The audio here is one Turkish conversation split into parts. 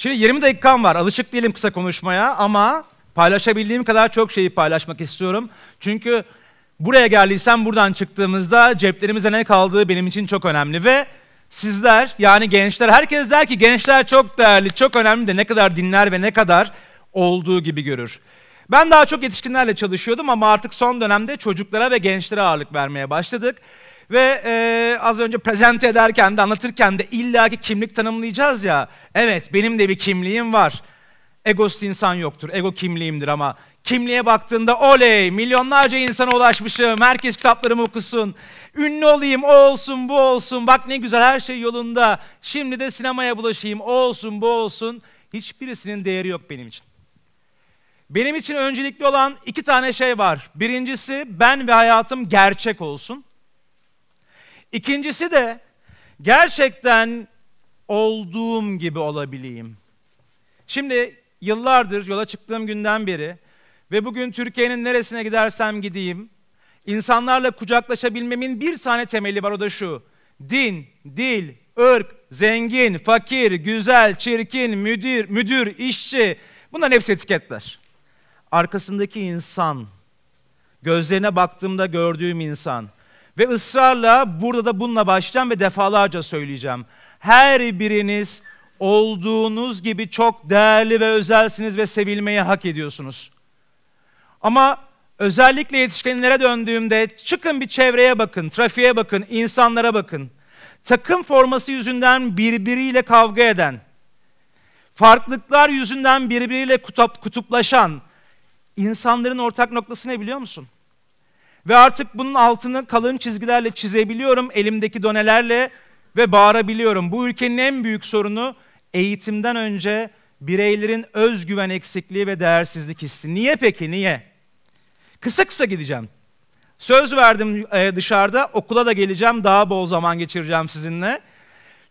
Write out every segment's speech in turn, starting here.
Şimdi 20 dakikam var. Alışık değilim kısa konuşmaya ama paylaşabildiğim kadar çok şeyi paylaşmak istiyorum. Çünkü buraya geldiysem buradan çıktığımızda ceplerimize ne kaldığı benim için çok önemli ve sizler yani gençler herkes der ki gençler çok değerli, çok önemli de ne kadar dinler ve ne kadar olduğu gibi görür. Ben daha çok yetişkinlerle çalışıyordum ama artık son dönemde çocuklara ve gençlere ağırlık vermeye başladık. Ve e, az önce prezent ederken de anlatırken de illaki kimlik tanımlayacağız ya. Evet benim de bir kimliğim var. Egosuz insan yoktur. Ego kimliğimdir ama kimliğe baktığında oley milyonlarca insana ulaşmışım. Herkes kitaplarımı okusun. Ünlü olayım o olsun bu olsun. Bak ne güzel her şey yolunda. Şimdi de sinemaya bulaşayım o olsun bu olsun. Hiçbirisinin değeri yok benim için. Benim için öncelikli olan iki tane şey var. Birincisi ben ve hayatım gerçek olsun. İkincisi de gerçekten olduğum gibi olabileyim. Şimdi yıllardır yola çıktığım günden beri ve bugün Türkiye'nin neresine gidersem gideyim, insanlarla kucaklaşabilmemin bir tane temeli var o da şu. Din, dil, ırk, zengin, fakir, güzel, çirkin, müdür, müdür, işçi bunların hepsi etiketler. Arkasındaki insan, gözlerine baktığımda gördüğüm insan, ve ısrarla burada da bununla başlayacağım ve defalarca söyleyeceğim. Her biriniz olduğunuz gibi çok değerli ve özelsiniz ve sevilmeyi hak ediyorsunuz. Ama özellikle yetişkinlere döndüğümde çıkın bir çevreye bakın, trafiğe bakın, insanlara bakın. Takım forması yüzünden birbiriyle kavga eden, farklılıklar yüzünden birbiriyle kutup, kutuplaşan insanların ortak noktası ne biliyor musun? Ve artık bunun altını kalın çizgilerle çizebiliyorum, elimdeki donelerle ve bağırabiliyorum. Bu ülkenin en büyük sorunu eğitimden önce bireylerin özgüven eksikliği ve değersizlik hissi. Niye peki, niye? Kısa kısa gideceğim. Söz verdim e, dışarıda, okula da geleceğim, daha bol zaman geçireceğim sizinle.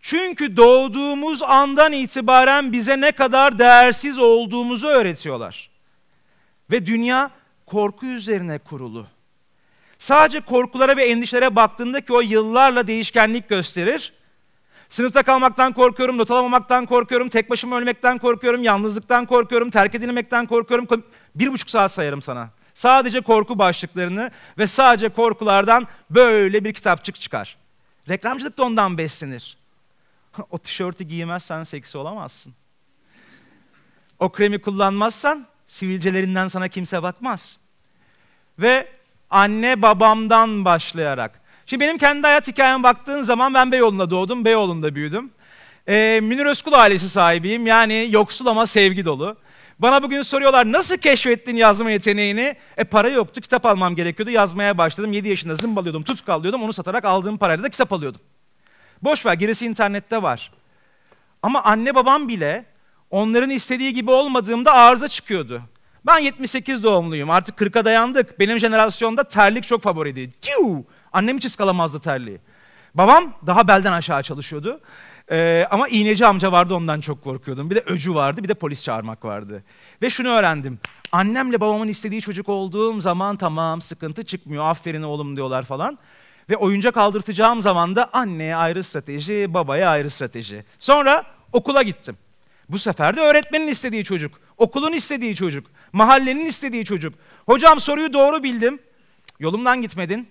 Çünkü doğduğumuz andan itibaren bize ne kadar değersiz olduğumuzu öğretiyorlar. Ve dünya korku üzerine kurulu. Sadece korkulara ve endişelere baktığında ki o yıllarla değişkenlik gösterir. Sınıfta kalmaktan korkuyorum, not alamamaktan korkuyorum, tek başıma ölmekten korkuyorum, yalnızlıktan korkuyorum, terk edilmekten korkuyorum. Bir buçuk saat sayarım sana. Sadece korku başlıklarını ve sadece korkulardan böyle bir kitapçık çıkar. Reklamcılık da ondan beslenir. o tişörtü giymezsen seksi olamazsın. O kremi kullanmazsan sivilcelerinden sana kimse bakmaz. Ve Anne babamdan başlayarak. Şimdi benim kendi hayat hikayeme baktığın zaman ben Beyoğlu'nda doğdum, Beyoğlu'nda büyüdüm. Ee, Münir Özkul ailesi sahibiyim. Yani yoksul ama sevgi dolu. Bana bugün soruyorlar nasıl keşfettin yazma yeteneğini? E para yoktu, kitap almam gerekiyordu. Yazmaya başladım. 7 yaşında zımbalıyordum, tutkallıyordum. Onu satarak aldığım parayla da kitap alıyordum. Boş ver, gerisi internette var. Ama anne babam bile onların istediği gibi olmadığımda arıza çıkıyordu. Ben 78 doğumluyum. Artık 40'a dayandık. Benim jenerasyonda terlik çok favoriydi. Ciu! Annem hiç ıskalamazdı terliği. Babam daha belden aşağı çalışıyordu. Ee, ama iğneci amca vardı ondan çok korkuyordum. Bir de öcü vardı, bir de polis çağırmak vardı. Ve şunu öğrendim. Annemle babamın istediği çocuk olduğum zaman tamam sıkıntı çıkmıyor. Aferin oğlum diyorlar falan. Ve oyuncak aldırtacağım zaman da anneye ayrı strateji, babaya ayrı strateji. Sonra okula gittim. Bu sefer de öğretmenin istediği çocuk, okulun istediği çocuk, mahallenin istediği çocuk. Hocam soruyu doğru bildim, yolumdan gitmedin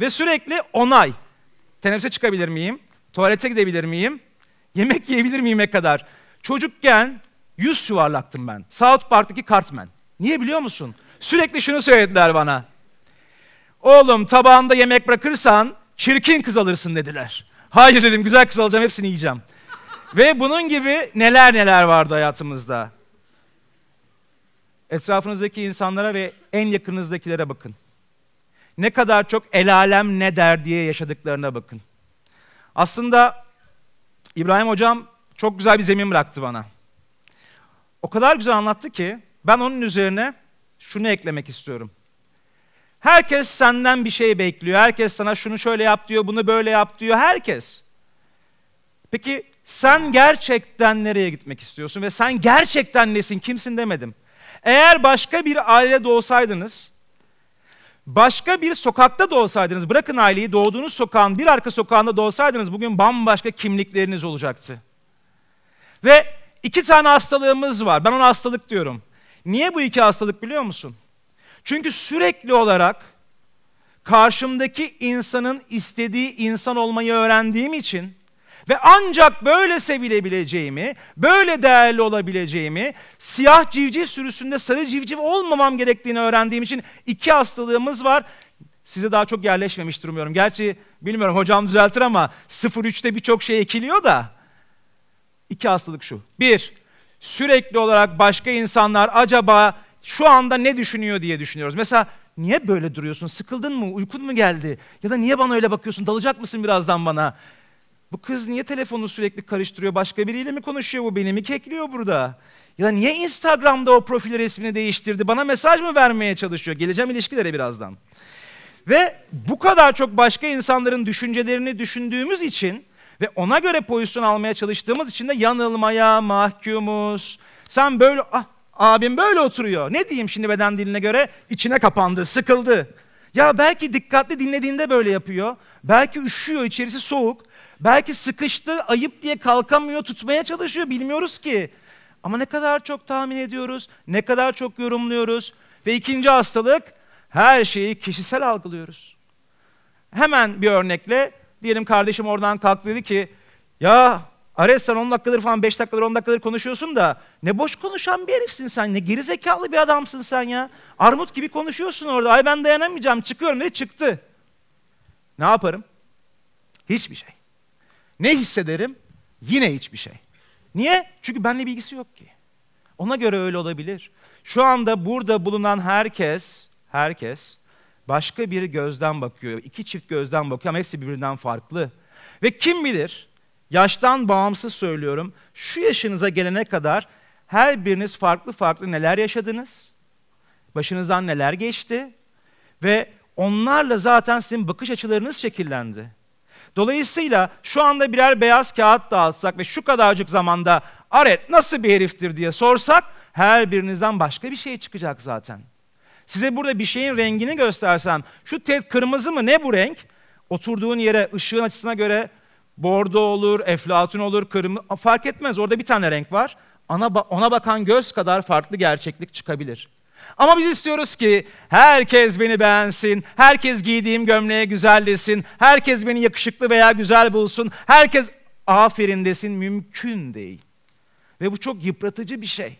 ve sürekli onay. Teneffüse çıkabilir miyim? Tuvalete gidebilir miyim? Yemek yiyebilir miyime kadar? Çocukken yüz yuvarlaktım ben. South Park'taki Cartman. Niye biliyor musun? Sürekli şunu söylediler bana. Oğlum tabağında yemek bırakırsan çirkin kız alırsın dediler. Hayır dedim güzel kız alacağım hepsini yiyeceğim. Ve bunun gibi neler neler vardı hayatımızda. Etrafınızdaki insanlara ve en yakınınızdakilere bakın. Ne kadar çok el alem ne der diye yaşadıklarına bakın. Aslında İbrahim hocam çok güzel bir zemin bıraktı bana. O kadar güzel anlattı ki ben onun üzerine şunu eklemek istiyorum. Herkes senden bir şey bekliyor. Herkes sana şunu şöyle yap diyor, bunu böyle yap diyor. Herkes. Peki sen gerçekten nereye gitmek istiyorsun ve sen gerçekten nesin, kimsin demedim. Eğer başka bir ailede doğsaydınız, başka bir sokakta doğsaydınız, bırakın aileyi doğduğunuz sokağın bir arka sokağında doğsaydınız bugün bambaşka kimlikleriniz olacaktı. Ve iki tane hastalığımız var. Ben ona hastalık diyorum. Niye bu iki hastalık biliyor musun? Çünkü sürekli olarak karşımdaki insanın istediği insan olmayı öğrendiğim için ve ancak böyle sevilebileceğimi, böyle değerli olabileceğimi, siyah civciv sürüsünde sarı civciv olmamam gerektiğini öğrendiğim için iki hastalığımız var. Size daha çok yerleşmemiştir umuyorum. Gerçi bilmiyorum hocam düzeltir ama 0-3'te birçok şey ekiliyor da. İki hastalık şu. Bir, sürekli olarak başka insanlar acaba şu anda ne düşünüyor diye düşünüyoruz. Mesela niye böyle duruyorsun? Sıkıldın mı? Uykun mu geldi? Ya da niye bana öyle bakıyorsun? Dalacak mısın birazdan bana? Bu kız niye telefonu sürekli karıştırıyor? Başka biriyle mi konuşuyor bu? Beni mi kekliyor burada? Ya niye Instagram'da o profil resmini değiştirdi? Bana mesaj mı vermeye çalışıyor? Geleceğim ilişkilere birazdan. Ve bu kadar çok başka insanların düşüncelerini düşündüğümüz için ve ona göre pozisyon almaya çalıştığımız için de yanılmaya mahkumuz. Sen böyle, ah abim böyle oturuyor. Ne diyeyim şimdi beden diline göre? İçine kapandı, sıkıldı. Ya belki dikkatli dinlediğinde böyle yapıyor. Belki üşüyor, içerisi soğuk. Belki sıkıştı, ayıp diye kalkamıyor, tutmaya çalışıyor bilmiyoruz ki. Ama ne kadar çok tahmin ediyoruz, ne kadar çok yorumluyoruz. Ve ikinci hastalık her şeyi kişisel algılıyoruz. Hemen bir örnekle diyelim kardeşim oradan kalktı dedi ki ya Ares sen 10 dakikadır falan 5 dakikadır 10 dakikadır konuşuyorsun da ne boş konuşan bir herifsin sen ne gerizekalı bir adamsın sen ya. Armut gibi konuşuyorsun orada ay ben dayanamayacağım çıkıyorum dedi çıktı. Ne yaparım? Hiçbir şey. Ne hissederim? Yine hiçbir şey. Niye? Çünkü benle bilgisi yok ki. Ona göre öyle olabilir. Şu anda burada bulunan herkes, herkes başka bir gözden bakıyor. İki çift gözden bakıyor ama hepsi birbirinden farklı. Ve kim bilir, yaştan bağımsız söylüyorum, şu yaşınıza gelene kadar her biriniz farklı farklı neler yaşadınız, başınızdan neler geçti ve onlarla zaten sizin bakış açılarınız şekillendi. Dolayısıyla şu anda birer beyaz kağıt dağıtsak ve şu kadarcık zamanda Aret nasıl bir heriftir diye sorsak her birinizden başka bir şey çıkacak zaten. Size burada bir şeyin rengini göstersem şu ted kırmızı mı ne bu renk? Oturduğun yere ışığın açısına göre bordo olur, eflatun olur, kırmızı fark etmez orada bir tane renk var. Ona, ona bakan göz kadar farklı gerçeklik çıkabilir. Ama biz istiyoruz ki herkes beni beğensin, herkes giydiğim gömleğe güzel desin, herkes beni yakışıklı veya güzel bulsun, herkes aferin desin mümkün değil. Ve bu çok yıpratıcı bir şey.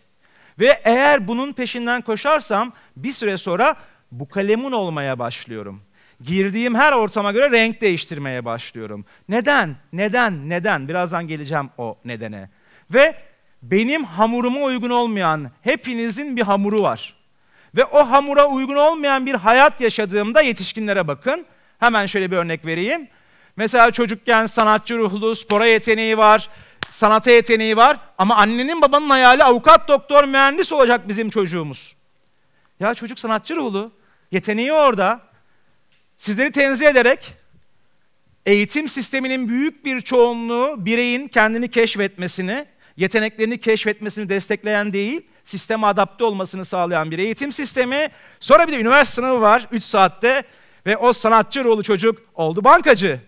Ve eğer bunun peşinden koşarsam bir süre sonra bu kalemun olmaya başlıyorum. Girdiğim her ortama göre renk değiştirmeye başlıyorum. Neden? Neden? Neden? Birazdan geleceğim o nedene. Ve benim hamuruma uygun olmayan hepinizin bir hamuru var ve o hamura uygun olmayan bir hayat yaşadığımda yetişkinlere bakın. Hemen şöyle bir örnek vereyim. Mesela çocukken sanatçı ruhlu, spora yeteneği var, sanata yeteneği var ama annenin babanın hayali avukat, doktor, mühendis olacak bizim çocuğumuz. Ya çocuk sanatçı ruhlu, yeteneği orada. Sizleri tenzih ederek eğitim sisteminin büyük bir çoğunluğu bireyin kendini keşfetmesini, yeteneklerini keşfetmesini destekleyen değil, sisteme adapte olmasını sağlayan bir eğitim sistemi. Sonra bir de üniversite sınavı var 3 saatte ve o sanatçı rolü çocuk oldu bankacı.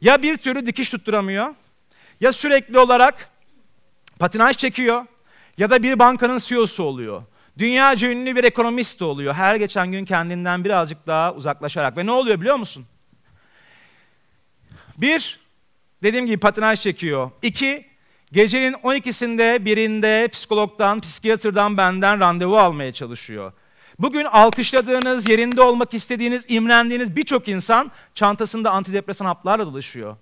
Ya bir türlü dikiş tutturamıyor ya sürekli olarak patinaj çekiyor ya da bir bankanın CEO'su oluyor. Dünyaca ünlü bir ekonomist de oluyor. Her geçen gün kendinden birazcık daha uzaklaşarak. Ve ne oluyor biliyor musun? Bir, dediğim gibi patinaj çekiyor. İki, Gecenin 12'sinde birinde psikologdan, psikiyatrdan benden randevu almaya çalışıyor. Bugün alkışladığınız, yerinde olmak istediğiniz, imrendiğiniz birçok insan çantasında antidepresan haplarla dolaşıyor.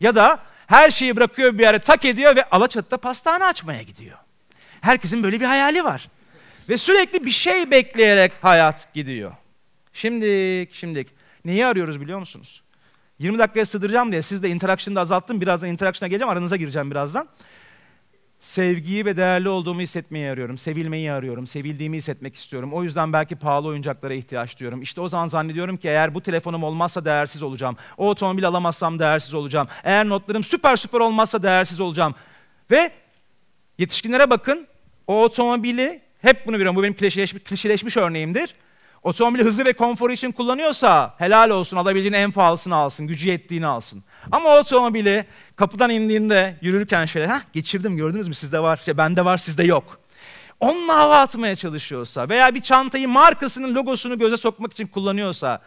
Ya da her şeyi bırakıyor bir yere tak ediyor ve Alaçatı'da pastane açmaya gidiyor. Herkesin böyle bir hayali var. Ve sürekli bir şey bekleyerek hayat gidiyor. Şimdi, şimdi neyi arıyoruz biliyor musunuz? 20 dakikaya sığdıracağım diye siz de interaction'ı da azalttım. Birazdan interaction'a geleceğim. Aranıza gireceğim birazdan. Sevgiyi ve değerli olduğumu hissetmeyi arıyorum. Sevilmeyi arıyorum. Sevildiğimi hissetmek istiyorum. O yüzden belki pahalı oyuncaklara ihtiyaç duyuyorum. İşte o zaman zannediyorum ki eğer bu telefonum olmazsa değersiz olacağım. O otomobil alamazsam değersiz olacağım. Eğer notlarım süper süper olmazsa değersiz olacağım. Ve yetişkinlere bakın. O otomobili hep bunu biliyorum. Bu benim klişeleşmiş, klişeleşmiş örneğimdir. Otomobili hızlı ve konfor için kullanıyorsa helal olsun, alabildiğini en pahalısını alsın, gücü yettiğini alsın. Ama otomobili kapıdan indiğinde yürürken şöyle, ha geçirdim gördünüz mü sizde var, işte bende var sizde yok. Onunla hava atmaya çalışıyorsa veya bir çantayı markasının logosunu göze sokmak için kullanıyorsa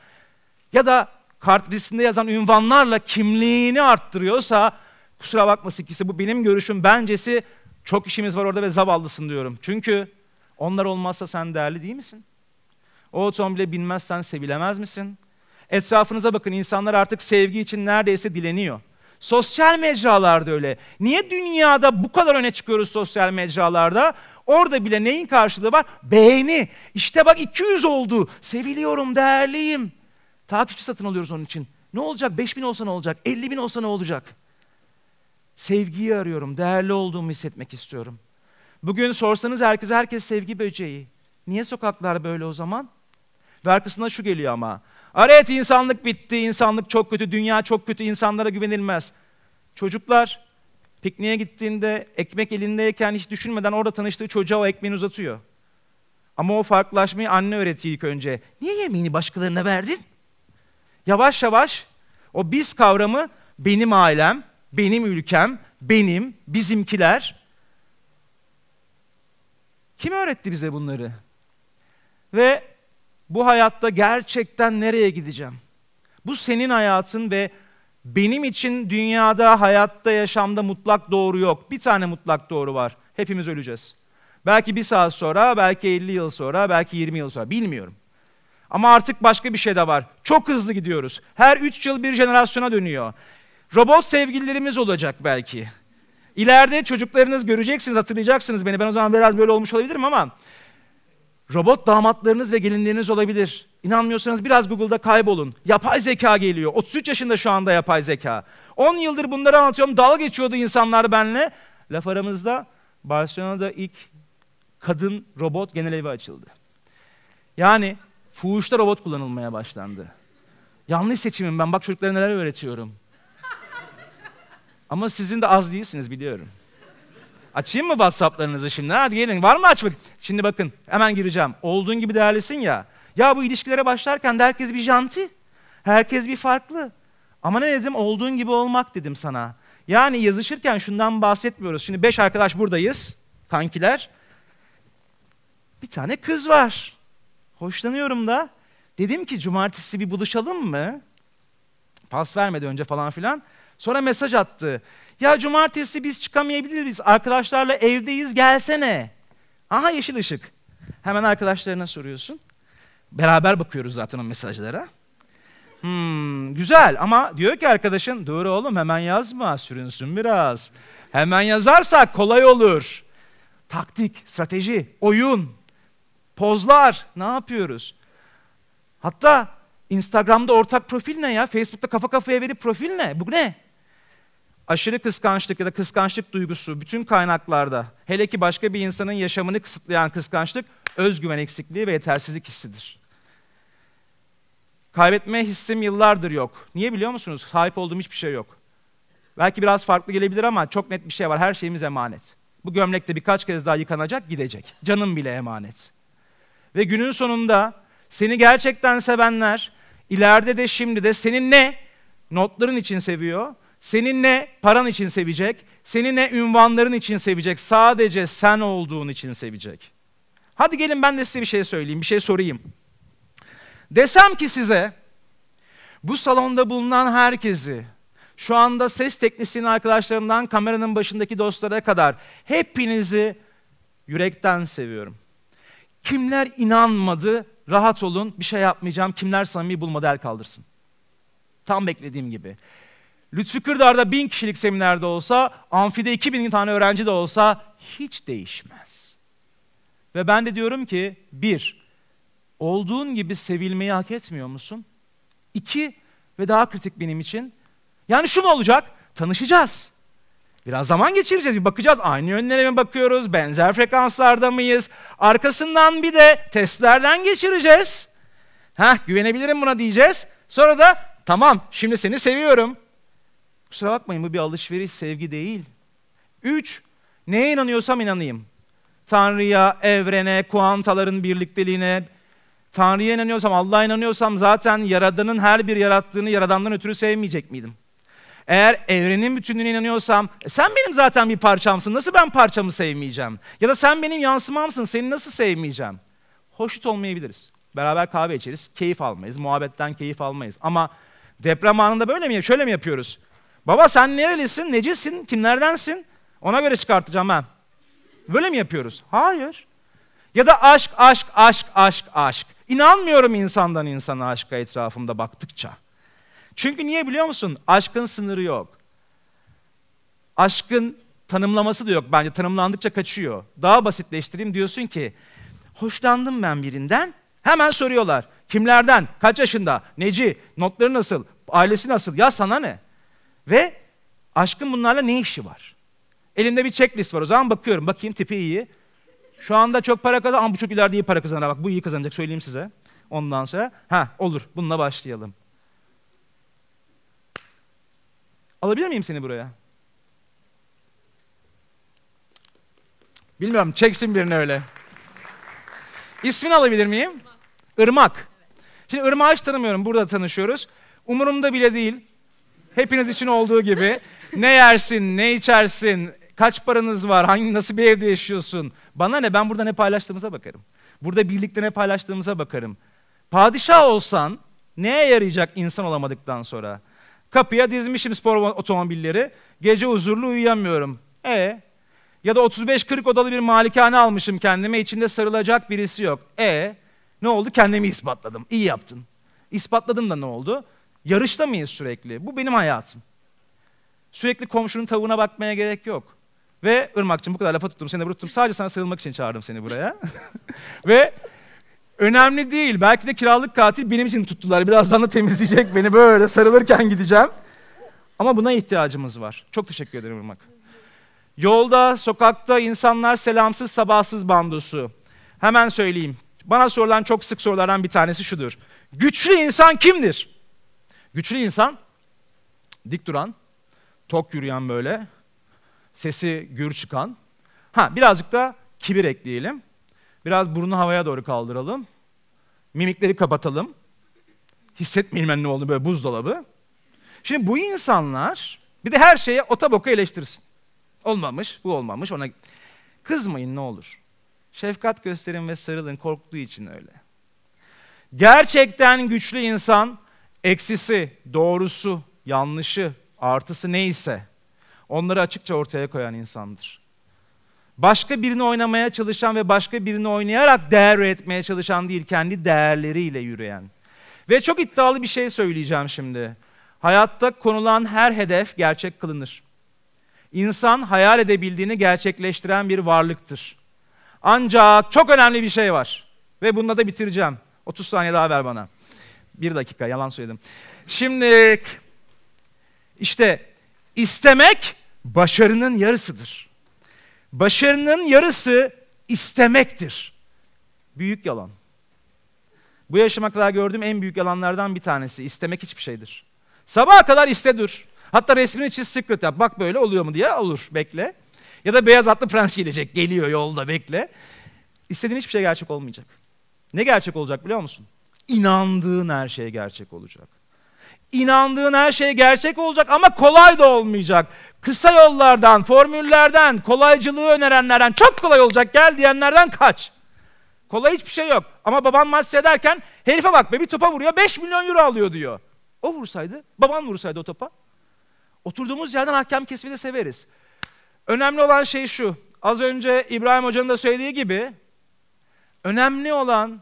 ya da kart listinde yazan ünvanlarla kimliğini arttırıyorsa kusura bakmasın ki bu benim görüşüm bencesi çok işimiz var orada ve zavallısın diyorum. Çünkü onlar olmazsa sen değerli değil misin? O otomobile binmezsen sevilemez misin? Etrafınıza bakın insanlar artık sevgi için neredeyse dileniyor. Sosyal mecralarda öyle. Niye dünyada bu kadar öne çıkıyoruz sosyal mecralarda? Orada bile neyin karşılığı var? Beğeni. İşte bak 200 oldu. Seviliyorum, değerliyim. Takipçi satın alıyoruz onun için. Ne olacak? 5 bin olsa ne olacak? 50 bin olsa ne olacak? Sevgiyi arıyorum. Değerli olduğumu hissetmek istiyorum. Bugün sorsanız herkes herkes sevgi böceği. Niye sokaklar böyle o zaman? Ve arkasında şu geliyor ama. Evet insanlık bitti, insanlık çok kötü, dünya çok kötü, insanlara güvenilmez. Çocuklar pikniğe gittiğinde ekmek elindeyken hiç düşünmeden orada tanıştığı çocuğa o ekmeği uzatıyor. Ama o farklılaşmayı anne öğretiyor ilk önce. Niye yemeğini başkalarına verdin? Yavaş yavaş o biz kavramı benim ailem, benim ülkem, benim, bizimkiler. Kim öğretti bize bunları? Ve bu hayatta gerçekten nereye gideceğim? Bu senin hayatın ve benim için dünyada, hayatta, yaşamda mutlak doğru yok. Bir tane mutlak doğru var. Hepimiz öleceğiz. Belki bir saat sonra, belki 50 yıl sonra, belki 20 yıl sonra bilmiyorum. Ama artık başka bir şey de var. Çok hızlı gidiyoruz. Her 3 yıl bir jenerasyona dönüyor. Robot sevgililerimiz olacak belki. İleride çocuklarınız göreceksiniz, hatırlayacaksınız beni. Ben o zaman biraz böyle olmuş olabilirim ama Robot damatlarınız ve gelinleriniz olabilir. İnanmıyorsanız biraz Google'da kaybolun. Yapay zeka geliyor. 33 yaşında şu anda yapay zeka. 10 yıldır bunları anlatıyorum. Dal geçiyordu insanlar benle. Laf aramızda Barcelona'da ilk kadın robot genel evi açıldı. Yani fuhuşta robot kullanılmaya başlandı. Yanlış seçimim ben. Bak çocuklara neler öğretiyorum. Ama sizin de az değilsiniz biliyorum. Açayım mı WhatsApp'larınızı şimdi? Hadi gelin. Var mı açmak? Şimdi bakın hemen gireceğim. Olduğun gibi değerlisin ya. Ya bu ilişkilere başlarken de herkes bir janti. Herkes bir farklı. Ama ne dedim? Olduğun gibi olmak dedim sana. Yani yazışırken şundan bahsetmiyoruz. Şimdi beş arkadaş buradayız. Kankiler. Bir tane kız var. Hoşlanıyorum da. Dedim ki cumartesi bir buluşalım mı? Pas vermedi önce falan filan. Sonra mesaj attı. Ya cumartesi biz çıkamayabiliriz. Arkadaşlarla evdeyiz gelsene. Aha yeşil ışık. Hemen arkadaşlarına soruyorsun. Beraber bakıyoruz zaten o mesajlara. Hmm, güzel ama diyor ki arkadaşın doğru oğlum hemen yazma sürünsün biraz. Hemen yazarsak kolay olur. Taktik, strateji, oyun, pozlar ne yapıyoruz? Hatta Instagram'da ortak profil ne ya? Facebook'ta kafa kafaya verip profil ne? Bu ne? aşırı kıskançlık ya da kıskançlık duygusu bütün kaynaklarda, hele ki başka bir insanın yaşamını kısıtlayan kıskançlık, özgüven eksikliği ve yetersizlik hissidir. Kaybetme hissim yıllardır yok. Niye biliyor musunuz? Sahip olduğum hiçbir şey yok. Belki biraz farklı gelebilir ama çok net bir şey var. Her şeyimiz emanet. Bu gömlek de birkaç kez daha yıkanacak, gidecek. Canım bile emanet. Ve günün sonunda seni gerçekten sevenler ileride de şimdi de senin ne notların için seviyor Seninle paran için sevecek, seninle ünvanların için sevecek, sadece sen olduğun için sevecek. Hadi gelin ben de size bir şey söyleyeyim, bir şey sorayım. Desem ki size bu salonda bulunan herkesi, şu anda ses teknisyen arkadaşlarından kameranın başındaki dostlara kadar hepinizi yürekten seviyorum. Kimler inanmadı, rahat olun, bir şey yapmayacağım. Kimler samimi bulmadı el kaldırsın. Tam beklediğim gibi. Lütfü Kırdar'da bin kişilik seminerde olsa, amfide iki bin tane öğrenci de olsa hiç değişmez. Ve ben de diyorum ki, bir, olduğun gibi sevilmeyi hak etmiyor musun? İki, ve daha kritik benim için, yani şu ne olacak? Tanışacağız. Biraz zaman geçireceğiz, bir bakacağız. Aynı yönlere mi bakıyoruz, benzer frekanslarda mıyız? Arkasından bir de testlerden geçireceğiz. Heh, güvenebilirim buna diyeceğiz. Sonra da tamam, şimdi seni seviyorum. Kusura bakmayın bu bir alışveriş, sevgi değil. Üç, neye inanıyorsam inanayım. Tanrı'ya, evrene, kuantaların birlikteliğine, Tanrı'ya inanıyorsam, Allah'a inanıyorsam zaten Yaradan'ın her bir yarattığını Yaradan'dan ötürü sevmeyecek miydim? Eğer evrenin bütünlüğüne inanıyorsam, e, sen benim zaten bir parçamsın, nasıl ben parçamı sevmeyeceğim? Ya da sen benim yansımamsın, seni nasıl sevmeyeceğim? Hoşnut olmayabiliriz. Beraber kahve içeriz, keyif almayız, muhabbetten keyif almayız. Ama deprem anında böyle mi, şöyle mi yapıyoruz? Baba sen nerelisin, necisin, kimlerdensin? Ona göre çıkartacağım ben. Böyle mi yapıyoruz? Hayır. Ya da aşk, aşk, aşk, aşk, aşk. İnanmıyorum insandan insana aşka etrafımda baktıkça. Çünkü niye biliyor musun? Aşkın sınırı yok. Aşkın tanımlaması da yok bence. Tanımlandıkça kaçıyor. Daha basitleştireyim diyorsun ki hoşlandım ben birinden. Hemen soruyorlar. Kimlerden? Kaç yaşında? Neci? Notları nasıl? Ailesi nasıl? Ya sana ne? Ve aşkın bunlarla ne işi var? Elimde bir checklist var o zaman bakıyorum. Bakayım tipi iyi. Şu anda çok para kazan ama bu çok ileride iyi para kazanar. Bak bu iyi kazanacak söyleyeyim size. Ondan sonra ha olur bununla başlayalım. Alabilir miyim seni buraya? Bilmiyorum çeksin birini öyle. İsmini alabilir miyim? Irmak. Irmak. Şimdi Irmak'ı hiç tanımıyorum. Burada tanışıyoruz. Umurumda bile değil. Hepiniz için olduğu gibi ne yersin, ne içersin, kaç paranız var, hangi nasıl bir evde yaşıyorsun? Bana ne ben burada ne paylaştığımıza bakarım. Burada birlikte ne paylaştığımıza bakarım. Padişah olsan neye yarayacak insan olamadıktan sonra? Kapıya dizmişim spor otomobilleri. Gece huzurlu uyuyamıyorum. E ya da 35-40 odalı bir malikane almışım kendime. içinde sarılacak birisi yok. E ne oldu? Kendimi ispatladım. İyi yaptın. İspatladım da ne oldu? Yarışta mıyız sürekli? Bu benim hayatım. Sürekli komşunun tavuğuna bakmaya gerek yok. Ve Irmak'cığım bu kadar lafa tuttum, seni de tuttum. Sadece sana sarılmak için çağırdım seni buraya. Ve önemli değil. Belki de kiralık katil benim için tuttular. Birazdan da temizleyecek beni böyle sarılırken gideceğim. Ama buna ihtiyacımız var. Çok teşekkür ederim Irmak. Yolda, sokakta insanlar selamsız sabahsız bandosu. Hemen söyleyeyim. Bana sorulan çok sık sorulardan bir tanesi şudur. Güçlü insan kimdir? Güçlü insan dik duran, tok yürüyen böyle, sesi gür çıkan. Ha birazcık da kibir ekleyelim. Biraz burnu havaya doğru kaldıralım. Mimikleri kapatalım. Hissetmeyelim ben ne oldu böyle buzdolabı. Şimdi bu insanlar bir de her şeye ota boka eleştirsin. Olmamış, bu olmamış ona. Kızmayın ne olur. Şefkat gösterin ve sarılın korktuğu için öyle. Gerçekten güçlü insan Eksisi, doğrusu, yanlışı, artısı neyse onları açıkça ortaya koyan insandır. Başka birini oynamaya çalışan ve başka birini oynayarak değer üretmeye çalışan değil, kendi değerleriyle yürüyen. Ve çok iddialı bir şey söyleyeceğim şimdi. Hayatta konulan her hedef gerçek kılınır. İnsan hayal edebildiğini gerçekleştiren bir varlıktır. Ancak çok önemli bir şey var. Ve bununla da bitireceğim. 30 saniye daha ver bana. Bir dakika yalan söyledim. Şimdi işte istemek başarının yarısıdır. Başarının yarısı istemektir. Büyük yalan. Bu yaşıma kadar gördüğüm en büyük yalanlardan bir tanesi. İstemek hiçbir şeydir. Sabaha kadar iste dur. Hatta resmini çiz secret yap. Bak böyle oluyor mu diye olur bekle. Ya da beyaz atlı prens gelecek. Geliyor yolda bekle. İstediğin hiçbir şey gerçek olmayacak. Ne gerçek olacak biliyor musun? İnandığın her şey gerçek olacak. İnandığın her şey gerçek olacak ama kolay da olmayacak. Kısa yollardan, formüllerden, kolaycılığı önerenlerden, çok kolay olacak gel diyenlerden kaç. Kolay hiçbir şey yok. Ama baban maske ederken herife bak be bir topa vuruyor 5 milyon euro alıyor diyor. O vursaydı, baban vursaydı o topa. Oturduğumuz yerden hakem kesimi de severiz. Önemli olan şey şu. Az önce İbrahim Hoca'nın da söylediği gibi önemli olan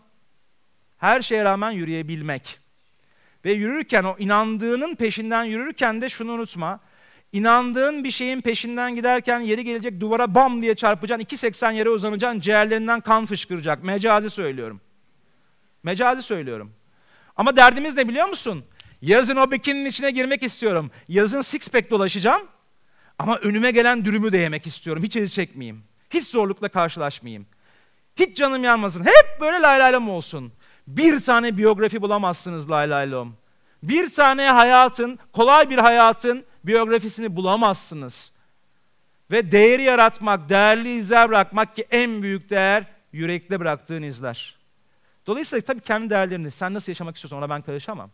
her şeye rağmen yürüyebilmek. Ve yürürken o inandığının peşinden yürürken de şunu unutma. İnandığın bir şeyin peşinden giderken yeri gelecek duvara bam diye çarpacaksın. 2.80 yere uzanacaksın. Ciğerlerinden kan fışkıracak. Mecazi söylüyorum. Mecazi söylüyorum. Ama derdimiz ne biliyor musun? Yazın o bikinin içine girmek istiyorum. Yazın six pack dolaşacağım. Ama önüme gelen dürümü de yemek istiyorum. Hiç acı çekmeyeyim. Hiç zorlukla karşılaşmayayım. Hiç canım yanmasın. Hep böyle lay lay olsun. Bir tane biyografi bulamazsınız lay lay lom. Bir tane hayatın, kolay bir hayatın biyografisini bulamazsınız. Ve değeri yaratmak, değerli izler bırakmak ki en büyük değer yürekte bıraktığın izler. Dolayısıyla tabii kendi değerlerini, sen nasıl yaşamak istiyorsan ona ben karışamam.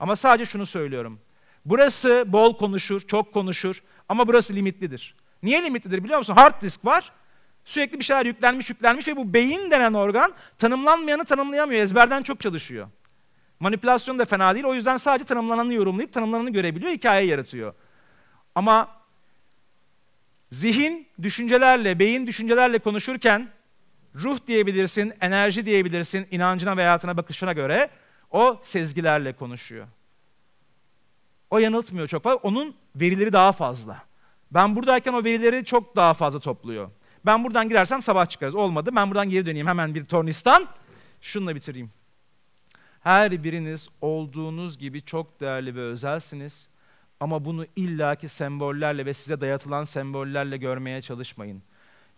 Ama sadece şunu söylüyorum. Burası bol konuşur, çok konuşur ama burası limitlidir. Niye limitlidir biliyor musun? Hard disk var Sürekli bir şeyler yüklenmiş yüklenmiş ve bu beyin denen organ tanımlanmayanı tanımlayamıyor. Ezberden çok çalışıyor. Manipülasyon da fena değil. O yüzden sadece tanımlananı yorumlayıp tanımlananı görebiliyor, hikaye yaratıyor. Ama zihin düşüncelerle, beyin düşüncelerle konuşurken ruh diyebilirsin, enerji diyebilirsin inancına ve hayatına bakışına göre o sezgilerle konuşuyor. O yanıltmıyor çok fazla. Onun verileri daha fazla. Ben buradayken o verileri çok daha fazla topluyor. Ben buradan girersem sabah çıkarız. Olmadı. Ben buradan geri döneyim hemen bir tornistan. Şununla bitireyim. Her biriniz olduğunuz gibi çok değerli ve özelsiniz. Ama bunu illaki sembollerle ve size dayatılan sembollerle görmeye çalışmayın.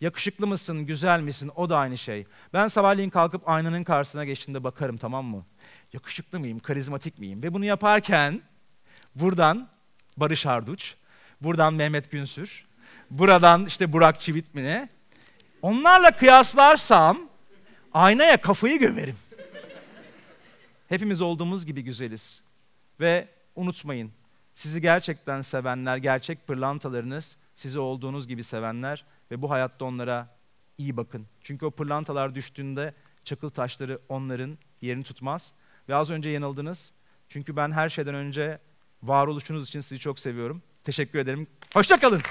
Yakışıklı mısın, güzel misin o da aynı şey. Ben sabahleyin kalkıp aynanın karşısına geçtiğimde bakarım tamam mı? Yakışıklı mıyım, karizmatik miyim? Ve bunu yaparken buradan Barış Arduç, buradan Mehmet Günsür, Buradan işte Burak Çivit mi ne? Onlarla kıyaslarsam aynaya kafayı gömerim. Hepimiz olduğumuz gibi güzeliz. Ve unutmayın, sizi gerçekten sevenler, gerçek pırlantalarınız, sizi olduğunuz gibi sevenler ve bu hayatta onlara iyi bakın. Çünkü o pırlantalar düştüğünde çakıl taşları onların yerini tutmaz. Ve az önce yanıldınız. Çünkü ben her şeyden önce varoluşunuz için sizi çok seviyorum. Teşekkür ederim. Hoşçakalın.